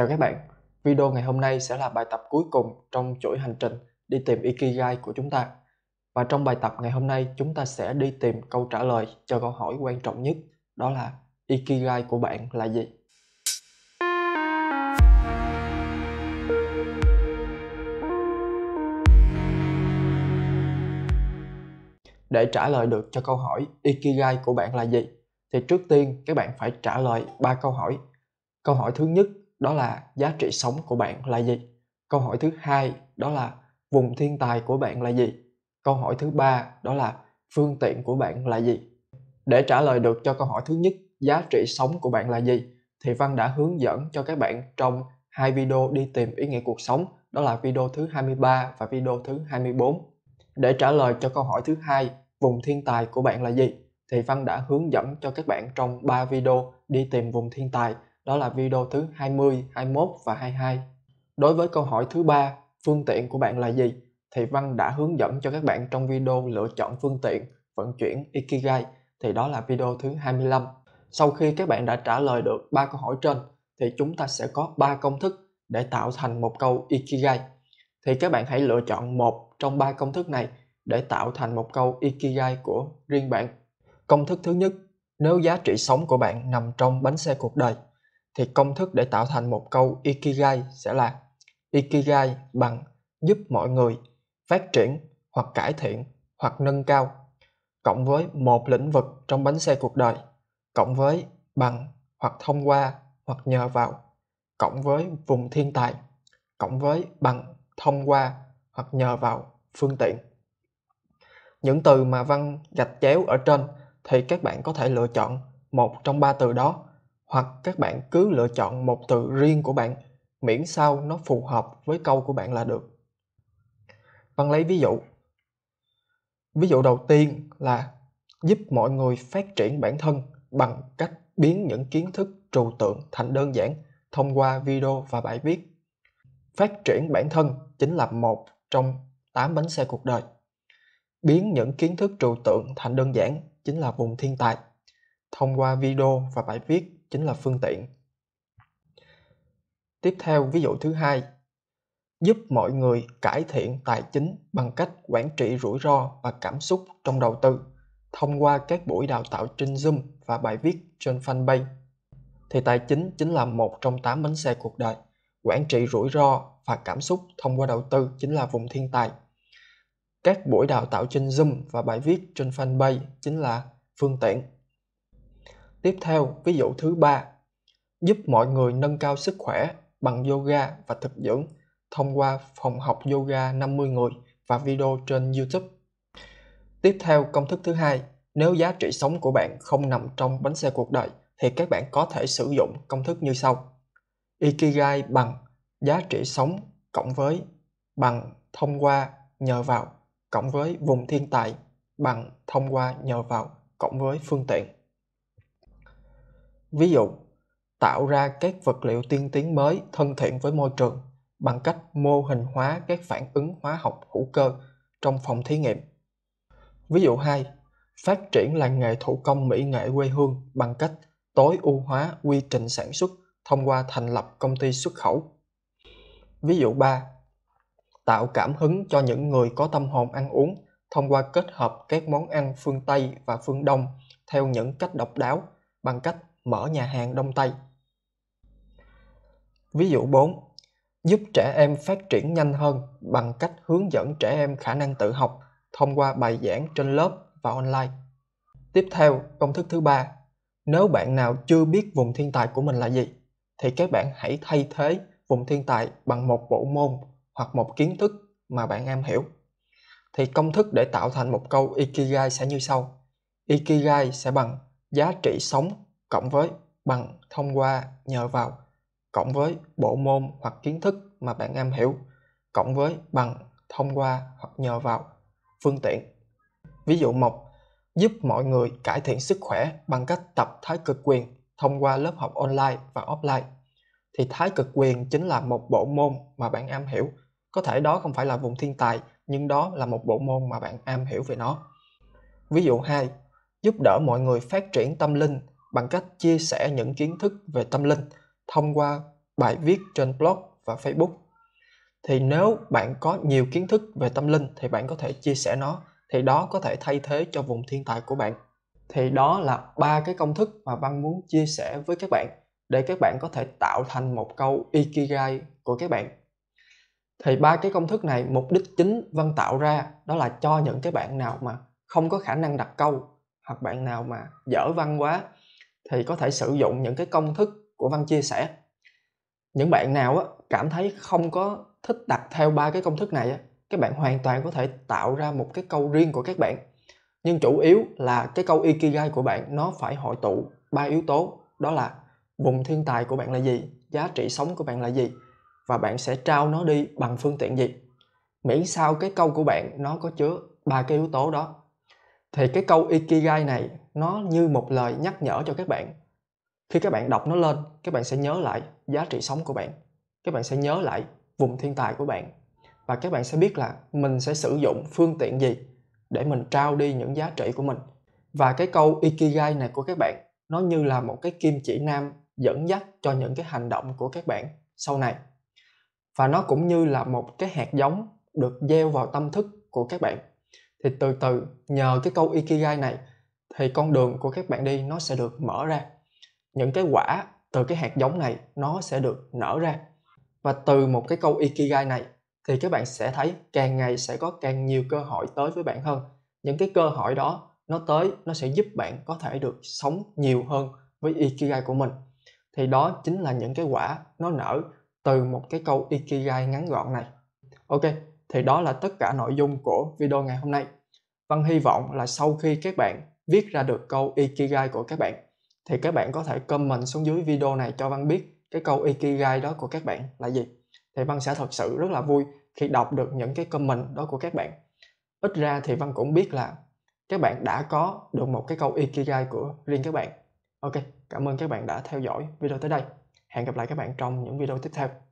Chào các bạn, video ngày hôm nay sẽ là bài tập cuối cùng trong chuỗi hành trình đi tìm Ikigai của chúng ta. Và trong bài tập ngày hôm nay chúng ta sẽ đi tìm câu trả lời cho câu hỏi quan trọng nhất đó là Ikigai của bạn là gì? Để trả lời được cho câu hỏi Ikigai của bạn là gì? Thì trước tiên các bạn phải trả lời ba câu hỏi. Câu hỏi thứ nhất đó là giá trị sống của bạn là gì câu hỏi thứ hai đó là vùng thiên tài của bạn là gì câu hỏi thứ ba đó là phương tiện của bạn là gì để trả lời được cho câu hỏi thứ nhất giá trị sống của bạn là gì thì văn đã hướng dẫn cho các bạn trong hai video đi tìm ý nghĩa cuộc sống đó là video thứ 23 và video thứ 24 để trả lời cho câu hỏi thứ hai vùng thiên tài của bạn là gì thì văn đã hướng dẫn cho các bạn trong 3 video đi tìm vùng thiên tài đó là video thứ 20, 21 và 22. Đối với câu hỏi thứ ba, phương tiện của bạn là gì? Thì Văn đã hướng dẫn cho các bạn trong video lựa chọn phương tiện vận chuyển Ikigai thì đó là video thứ 25. Sau khi các bạn đã trả lời được ba câu hỏi trên thì chúng ta sẽ có ba công thức để tạo thành một câu Ikigai. Thì các bạn hãy lựa chọn một trong ba công thức này để tạo thành một câu Ikigai của riêng bạn. Công thức thứ nhất, nếu giá trị sống của bạn nằm trong bánh xe cuộc đời thì công thức để tạo thành một câu Ikigai sẽ là Ikigai bằng giúp mọi người phát triển hoặc cải thiện hoặc nâng cao cộng với một lĩnh vực trong bánh xe cuộc đời cộng với bằng hoặc thông qua hoặc nhờ vào cộng với vùng thiên tài cộng với bằng thông qua hoặc nhờ vào phương tiện những từ mà văn gạch chéo ở trên thì các bạn có thể lựa chọn một trong ba từ đó hoặc các bạn cứ lựa chọn một từ riêng của bạn miễn sao nó phù hợp với câu của bạn là được văn lấy ví dụ ví dụ đầu tiên là giúp mọi người phát triển bản thân bằng cách biến những kiến thức trừu tượng thành đơn giản thông qua video và bài viết phát triển bản thân chính là một trong tám bánh xe cuộc đời biến những kiến thức trừu tượng thành đơn giản chính là vùng thiên tài thông qua video và bài viết chính là phương tiện tiếp theo ví dụ thứ hai giúp mọi người cải thiện tài chính bằng cách quản trị rủi ro và cảm xúc trong đầu tư thông qua các buổi đào tạo trên Zoom và bài viết trên fanpage. Thì tài chính chính là một trong 8 bánh xe cuộc đời. Quản trị rủi ro và cảm xúc thông qua đầu tư chính là vùng thiên tài. Các buổi đào tạo trên Zoom và bài viết trên fanpage chính là phương tiện Tiếp theo, ví dụ thứ ba, giúp mọi người nâng cao sức khỏe bằng yoga và thực dưỡng thông qua phòng học yoga 50 người và video trên YouTube. Tiếp theo, công thức thứ hai, nếu giá trị sống của bạn không nằm trong bánh xe cuộc đời thì các bạn có thể sử dụng công thức như sau. Ikigai bằng giá trị sống cộng với bằng thông qua nhờ vào cộng với vùng thiên tài bằng thông qua nhờ vào cộng với phương tiện ví dụ tạo ra các vật liệu tiên tiến mới thân thiện với môi trường bằng cách mô hình hóa các phản ứng hóa học hữu cơ trong phòng thí nghiệm. Ví dụ 2, phát triển làng nghề thủ công mỹ nghệ quê hương bằng cách tối ưu hóa quy trình sản xuất thông qua thành lập công ty xuất khẩu. Ví dụ 3, tạo cảm hứng cho những người có tâm hồn ăn uống thông qua kết hợp các món ăn phương Tây và phương Đông theo những cách độc đáo bằng cách mở nhà hàng Đông Tây. Ví dụ 4. Giúp trẻ em phát triển nhanh hơn bằng cách hướng dẫn trẻ em khả năng tự học thông qua bài giảng trên lớp và online. Tiếp theo, công thức thứ ba. Nếu bạn nào chưa biết vùng thiên tài của mình là gì, thì các bạn hãy thay thế vùng thiên tài bằng một bộ môn hoặc một kiến thức mà bạn am hiểu. Thì công thức để tạo thành một câu Ikigai sẽ như sau. Ikigai sẽ bằng giá trị sống cộng với bằng thông qua nhờ vào cộng với bộ môn hoặc kiến thức mà bạn am hiểu cộng với bằng thông qua hoặc nhờ vào phương tiện ví dụ một giúp mọi người cải thiện sức khỏe bằng cách tập thái cực quyền thông qua lớp học online và offline thì thái cực quyền chính là một bộ môn mà bạn am hiểu có thể đó không phải là vùng thiên tài nhưng đó là một bộ môn mà bạn am hiểu về nó ví dụ hai giúp đỡ mọi người phát triển tâm linh bằng cách chia sẻ những kiến thức về tâm linh thông qua bài viết trên blog và Facebook. Thì nếu bạn có nhiều kiến thức về tâm linh thì bạn có thể chia sẻ nó, thì đó có thể thay thế cho vùng thiên tài của bạn. Thì đó là ba cái công thức mà Văn muốn chia sẻ với các bạn để các bạn có thể tạo thành một câu ikigai của các bạn. Thì ba cái công thức này mục đích chính Văn tạo ra đó là cho những cái bạn nào mà không có khả năng đặt câu hoặc bạn nào mà dở văn quá thì có thể sử dụng những cái công thức của văn chia sẻ những bạn nào á, cảm thấy không có thích đặt theo ba cái công thức này các bạn hoàn toàn có thể tạo ra một cái câu riêng của các bạn nhưng chủ yếu là cái câu ikigai của bạn nó phải hội tụ ba yếu tố đó là vùng thiên tài của bạn là gì giá trị sống của bạn là gì và bạn sẽ trao nó đi bằng phương tiện gì miễn sao cái câu của bạn nó có chứa ba cái yếu tố đó thì cái câu ikigai này nó như một lời nhắc nhở cho các bạn khi các bạn đọc nó lên các bạn sẽ nhớ lại giá trị sống của bạn các bạn sẽ nhớ lại vùng thiên tài của bạn và các bạn sẽ biết là mình sẽ sử dụng phương tiện gì để mình trao đi những giá trị của mình và cái câu ikigai này của các bạn nó như là một cái kim chỉ nam dẫn dắt cho những cái hành động của các bạn sau này và nó cũng như là một cái hạt giống được gieo vào tâm thức của các bạn thì từ từ nhờ cái câu ikigai này thì con đường của các bạn đi nó sẽ được mở ra những cái quả từ cái hạt giống này nó sẽ được nở ra và từ một cái câu ikigai này thì các bạn sẽ thấy càng ngày sẽ có càng nhiều cơ hội tới với bạn hơn những cái cơ hội đó nó tới nó sẽ giúp bạn có thể được sống nhiều hơn với ikigai của mình thì đó chính là những cái quả nó nở từ một cái câu ikigai ngắn gọn này ok thì đó là tất cả nội dung của video ngày hôm nay văn vâng, hy vọng là sau khi các bạn viết ra được câu Ikigai của các bạn thì các bạn có thể comment xuống dưới video này cho Văn biết cái câu Ikigai đó của các bạn là gì. Thì Văn sẽ thật sự rất là vui khi đọc được những cái comment đó của các bạn. Ít ra thì Văn cũng biết là các bạn đã có được một cái câu Ikigai của riêng các bạn. Ok, cảm ơn các bạn đã theo dõi video tới đây. Hẹn gặp lại các bạn trong những video tiếp theo.